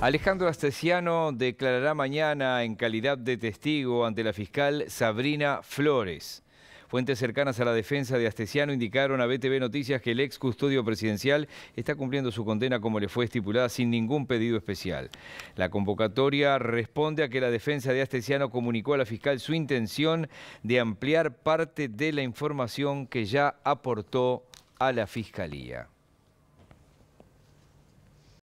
Alejandro Astesiano declarará mañana en calidad de testigo ante la fiscal Sabrina Flores. Fuentes cercanas a la defensa de Astesiano indicaron a BTV Noticias que el ex custodio presidencial está cumpliendo su condena como le fue estipulada sin ningún pedido especial. La convocatoria responde a que la defensa de Astesiano comunicó a la fiscal su intención de ampliar parte de la información que ya aportó a la fiscalía.